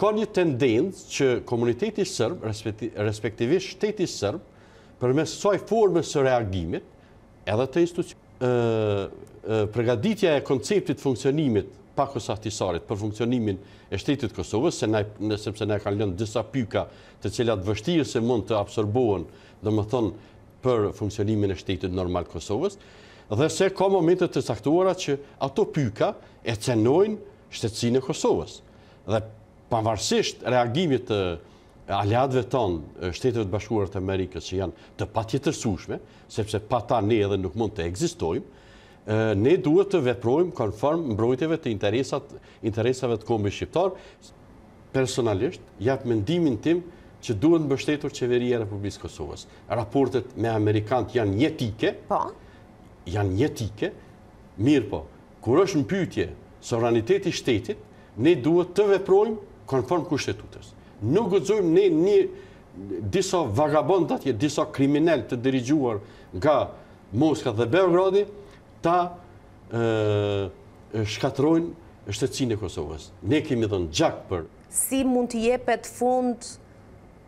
ka një tendencë që komuniteti sërbë, respektivisht shteti sërbë, për mes saj formës së reagimit, edhe të institucionit, përgaditja e konceptit funksionimit pak o për funksionimin e shtetit Kosovës, nësepse ne ka lënë disa pyka të cilat vështirë se mund të absorbohen dhe më thonë për funksionimin e shtetit normal Kosovës, dhe se ka momentet të saktuarat që ato pyka e cenojnë shtetsin e Kosovës. Dhe përvarsisht reagimit të aljadve tonë, shtetëve të bashkurët e Amerikës që janë të patjetërsushme, sepse pa ta ne edhe nuk mund të egzistojmë, ne duhet të veprojmë konform mbrojtjeve të interesave të kombi shqiptarë, personalisht, jap mendimin tim që duhet në bështetur qeveria Republikës Kosovës. Raportet me Amerikantë janë jetike, po. janë jetike, mirë po, kur është në pytje soraniteti shtetit, ne duhet të veprojmë konform kushtetutës. Nuk gëzojmë ne një disa vagabondat, disa kriminell të dirigjuar nga Moska dhe Beogradi, ta shkatrojnë shtetsin e Kosovës. Ne kemi dhënë gjak për... Si mund të jepet fund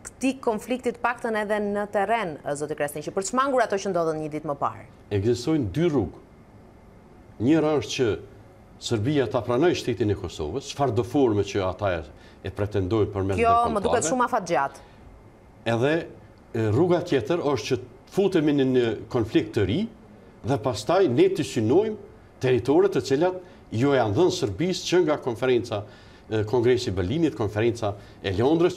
këti konfliktit pakten edhe në teren, Zotë Kresni, që për që mangur ato që ndodhën një dit më parë? Egzistojnë dy rrugë. Njërë është që Serbia të apranoj shtetin e Kosovës, do dëforme që ata e pretendojnë për mes dhe kontare. Kjo më duket shumë afat gjatë. Edhe rruga tjetër është që futemi në një konflikt të ri dhe pastaj ne të synojmë teritorit të cilat jo e andhën Sërbis që nga konferenca Kongresi Berlinit, konferenca e Leondrës,